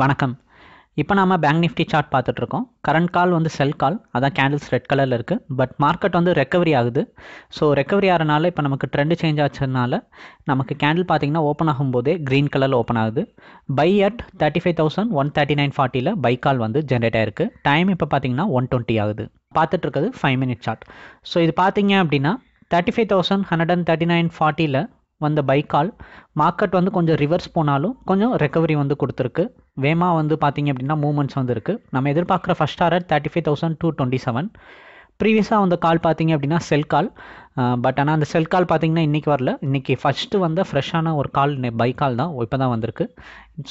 வணக்கம் இப்போ நாம பேங்க் நிஃப்டி சார்ட் பார்த்துட்ருக்கோம் கரண்ட் கால் வந்து செல் கால் அதான் கேண்டில்ஸ் ரெட் கலரில் இருக்குது பட் மார்க்கெட் வந்து ரெக்கவரி ஆகுது ஸோ ரெக்கவரி ஆகிறனால இப்போ நமக்கு ட்ரெண்டு சேஞ்ச் ஆச்சதுனால நமக்கு கேண்டில் பார்த்தீங்கன்னா ஓப்பன் ஆகும்போதே க்ரீன் கலரில் ஓப்பன் ஆகுது buy at thirty five thousand one thirty nine ஃபார்ட்டியில் பை கால் வந்து ஜென்ரேட் ஆயிருக்கு டைம் இப்போ பார்த்தீங்கன்னா ஒன் டுவெண்ட்டி ஆகுது பார்த்துட்ருக்குது ஃபைவ் மினிட் சார்ட் ஸோ இது பார்த்தீங்க அப்படின்னா thirty five thousand hundred and thirty nine ஃபார்ட்டியில் வந்த பைக்கால் மார்க்கெட் வந்து கொஞ்சம் ரிவர்ஸ் போனாலும் கொஞ்சம் ரெக்கவரி வந்து கொடுத்துருக்கு வேமா வந்து பார்த்திங்க அப்படின்னா மூவ்மெண்ட்ஸ் வந்துருக்கு நம்ம எதிர்பார்க்குற first order thirty five thousand two twenty seven ப்ரீவியஸாக அந்த கால் பார்த்தீங்க அப்படின்னா செல் கால் பட் ஆனால் அந்த செல் கால் பார்த்தீங்கன்னா இன்றைக்கி வரல இன்றைக்கி ஃபஸ்ட்டு வந்த ஃப்ரெஷ்ஷான ஒரு கால் பை கால் தான் இப்போ தான் வந்திருக்கு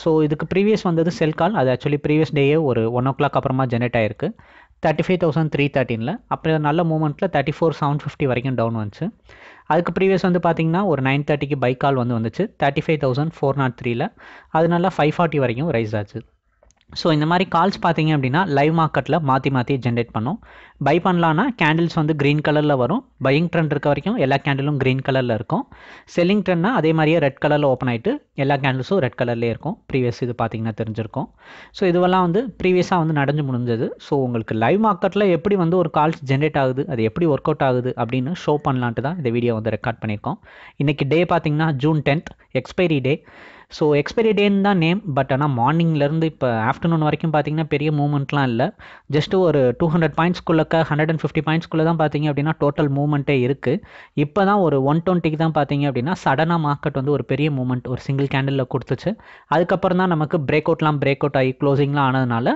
ஸோ இதுக்கு ப்ரீவியஸ் வந்தது செல் கால் அது ஆக்சுவலி ப்ரீவியஸ் டேயே ஒரு ஒன் ஓ கிளாக் அப்புறமா ஜென்ரேட் ஆயிருக்கு தேர்ட்டி ஃபைவ் தௌசண்ட் த்ரீ தேர்ட்டினில் அப்புறம் நல்ல மூமெண்ட்டில் தேர்ட்டி ஃபோர் செவன் ஃபிஃப்டி வரைக்கும் டவுன் வந்துச்சு அதுக்கு ப்ரீவியஸ் வந்து பார்த்திங்கன்னா ஒரு நைன் தேர்ட்டிக்கு பைக் கால் வந்து வந்துச்சு thirty five thousand four naught த்ரீல அது நல்லா ஃபைவ் ஃபார்ட்டி வரைக்கும் ரைஸ் ஆச்சு ஸோ இந்த மாதிரி கால்ஸ் பார்த்தீங்க அப்படின்னா லைவ் மார்க்கெட்டில் மாற்றி மாற்றி ஜென்ரேட் பண்ணும் பை பண்ணலான்னா கேண்டில்ஸ் வந்து க்ரீன் கலரில் வரும் பையிங் ட்ரெண்ட் இருக்க வரைக்கும் எல்லா கேண்டிலும் க்ரீன் கலரில் இருக்கும் செல்லிங் ட்ரெண்ட்னா அதே மாதிரியே ரெட் கலரில் ஓப்பன் ஆகிட்டு எல்லா கேண்டில்ஸும் ரெட் கலர்லேயே இருக்கும் ப்ரீவியஸ் இது பார்த்தீங்கன்னா தெரிஞ்சிருக்கும் ஸோ இதுவெல்லாம் வந்து ப்ரீவியஸாக வந்து நடந்து முடிஞ்சது ஸோ உங்களுக்கு லைவ் மார்க்கெட்டில் எப்படி வந்து ஒரு கால்ஸ் ஜென்ரேட் ஆகுது அது எப்படி ஒர்க் அவுட் ஆகுது அப்படின்னு ஷோ பண்ணலான்ட்டு தான் இந்த வீடியோ வந்து ரெக்கார்ட் பண்ணியிருக்கோம் இன்றைக்கி டே பார்த்தீங்கன்னா June tenth expiry day so expiry டேன்னு தான் நேம் பட் ஆனால் மார்னிங்லேருந்து இப்போ ஆஃப்டர்நூன் வரைக்கும் பார்த்தீங்கன்னா பெரிய மூவ்மெண்ட்லாம் இல்லை ஜஸ்ட் ஒரு டூ ஹண்ட்ரட் பாயிண்ட்ஸ்க்குள்ளக்க ஹண்ட்ரட் அண்ட் ஃபிஃப்டி பாயிண்ட்ஸ்குள்ளே தான் பார்த்தீங்க அப்படின்னா டோட்டல் மூவ்மெண்ட்டே இருக்குது இப்போ தான் ஒரு ஒன் டுவெண்ட்டிக்கு தான் பார்த்தீங்க அப்படின்னா சடனாக மார்க்கெட் வந்து ஒரு பெரிய மூவ்மெண்ட் ஒரு சிங்கிள் கேண்டிலில் கொடுத்துச்சு அதுக்கப்புறம் தான் நமக்கு பிரேக் அவுட்லாம் பிரேக் அவுட் ஆகி க்ளோசிங்லாம் ஆனதுனால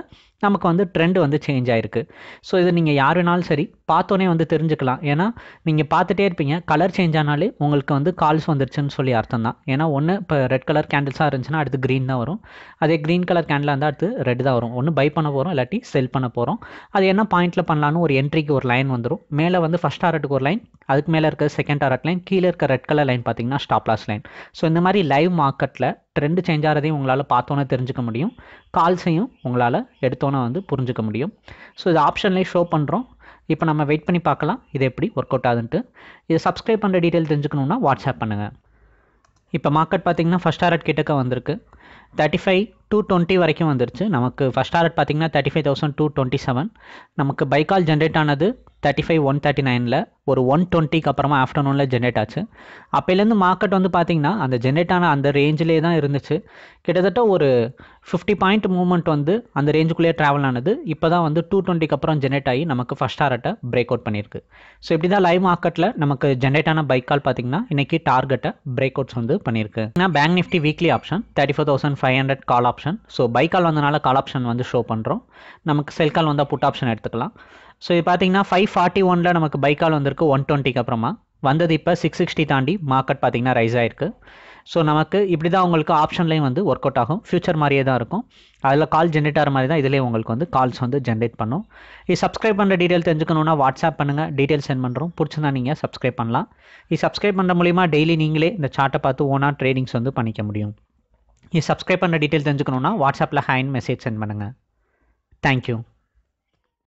நமக்கு வந்து ட்ரெண்ட் வந்து சேஞ்ச் ஆகிருக்கு ஸோ இது நீங்கள் யார் வேணாலும் சரி பார்த்தோன்னே வந்து தெரிஞ்சுக்கலாம் ஏன்னா நீங்கள் பார்த்துட்டே இருப்பீங்க கலர் சேஞ்ச் ஆனாலே உங்களுக்கு வந்து கால்ஸ் வந்துருச்சுன்னு சொல்லி அர்த்தம் தான் ஏன்னா ஒன்று இப்போ ரெட் கலர் கேண்டில்ஸாக இருந்துச்சுன்னா அடுத்து க்ரீன் தான் வரும் அதே க்ரீன் கலர் கேண்டிலாக இருந்தால் அடுத்து ரெட் தான் வரும் ஒன்று பை பண்ண போகிறோம் இல்லாட்டி செல் பண்ண போகிறோம் அது என்ன பாயிண்ட்டில் பண்ணலான்னு ஒரு என்ட்ரிக்கு ஒரு லைன் வந்துடும் மேலே வந்து ஃபஸ்ட் ஆர்ட்டுக்கு ஒரு லைன் அதுக்கு மேலே இருக்கிற செகண்ட் டாரட் லைன் கீழே இருக்க ரெட் கலர் லைன் பார்த்தீங்கன்னா ஸ்டாப் லாஸ் லைன் ஸோ இந்த மாதிரி லைவ் மார்க்கெட்டில் ட்ரெண்டு சேஞ்ச் ஆகிறதையும் உங்களால் பார்த்தோன்னே தெரிஞ்சுக்க முடியும் கால்ஸையும் உங்களால் எடுத்தோன்னே வந்து புரிஞ்சுக்க முடியும் ஸோ இது ஆப்ஷன்லேயே ஷோ பண்ணுறோம் இப்போ நம்ம வெயிட் பண்ணி பார்க்கலாம் இது எப்படி ஒர்க் அவுட் ஆகுதுன்ட்டு இதை சப்ஸ்கிரைப் பண்ணுற டீட்டெயில் தெரிஞ்சுக்கணுன்னா வாட்ஸ்அப் பண்ணுங்கள் இப்போ மார்க்கெட் பார்த்திங்கன்னா ஃபஸ்ட் டாரட் கிட்டக்க வந்திருக்கு தேர்ட்டி ஃபைவ் டூ டுவெண்ட்டி வரைக்கும் வந்துருச்சு நமக்கு ஃபஸ்ட் டார்கெட் பார்த்தீங்கன்னா thirty five thousand two twenty seven நமக்கு பைக்கால் ஜென்ரேட் ஆனது தேர்ட்டி ஃபைவ் ஒன் தேர்ட்டி நைனில் ஒரு ஒன் டுவெண்ட்டிக்கு அப்புறமா ஆஃப்டர்நூனில் ஜென்ரேட் ஆச்சு அப்போலேருந்து மார்க்கெட் வந்து பார்த்திங்கன்னா அந்த ஜென்ரேட் ஆன அந்த ரேஞ்சிலே தான் இருந்துச்சு கிட்டத்தட்ட ஒரு ஃபிஃப்டி பாயிண்ட் மூவ்மெண்ட் வந்து அந்த ரேஞ்சுக்குள்ளேயே ட்ராவல் ஆனது இப்போ தான் வந்து டூ டுவெண்ட்டிக்கு அப்புறம் ஜென்ரேட் ஆகி நமக்கு ஃபஸ்ட் டாரட்டை பிரேக் அவுட் பண்ணியிருக்கு ஸோ இப்படி தான் லைவ் மார்க்கெட்டில் நமக்கு ஜென்ரேட் ஆன பைக் கால் பார்த்திங்கன்னா இன்றைக்கி டார்கெட்டை பிரேக் அவுட்ஸ் வந்து பண்ணியிருக்கு ஏன்னா Bank Nifty weekly option thirty four thousand five hundred call option so buy call வந்தனால கால் ஆப்ஷன் வந்து ஷோ பண்ணுறோம் நமக்கு செல் கால் வந்தால் புட் ஆப்ஷன் எடுத்துக்கலாம் ஸோ இது பார்த்தீங்கன்னா ஃபைவ் ஃபார்ட்டி ஒனில் நமக்கு பை கால் வந்திருக்கு ஒன் டுவெண்ட்டிக்கு அப்புறமா வந்தது இப்போ சிக்ஸ் சிக்ஸ்டி தாண்டி மார்க்கெட் பார்த்தீங்கன்னா ரைஸ் ஆயிருக்கு ஸோ நமக்கு இப்படி தான் உங்களுக்கு ஆப்ஷன்லேயும் வந்து ஒர்க் அவுட் ஆகும் ஃபியூச்சர் மாதிரியே தான் இருக்கும் அதில் கால் ஜென்ரேட் ஆகிற மாதிரி தான் இதுலேயே உங்களுக்கு வந்து கால்ஸ் வந்து ஜென்ரேட் பண்ணும் இது சப்ஸ்கிரைப் பண்ணுற டீட்டெயில் தெரிஞ்சுக்கணும்னா வாட்ஸ்அப் பண்ணுங்கள் டீட்டெயில் சென்ட் பண்ணுறோம் பிடிச்சிருந்தா நீங்கள் சப்ஸ்கிரைப் பண்ணலாம் இது சப்ஸ்கிரைப் பண்ணுற மூலிமா டெய்லி நீங்களே இந்த சார்ட்டை பார்த்து ஓனாக ட்ரேடிங்ஸ் வந்து பண்ணிக்க முடியும் இது சப்ஸ்கிரைப் பண்ண டீட்டெயில் தெரிஞ்சுக்கணுன்னா வாட்ஸ்அப்பில் ஹேண்ட் மெசேஜ் சென்ட் பண்ணுங்கள் தேங்க்யூ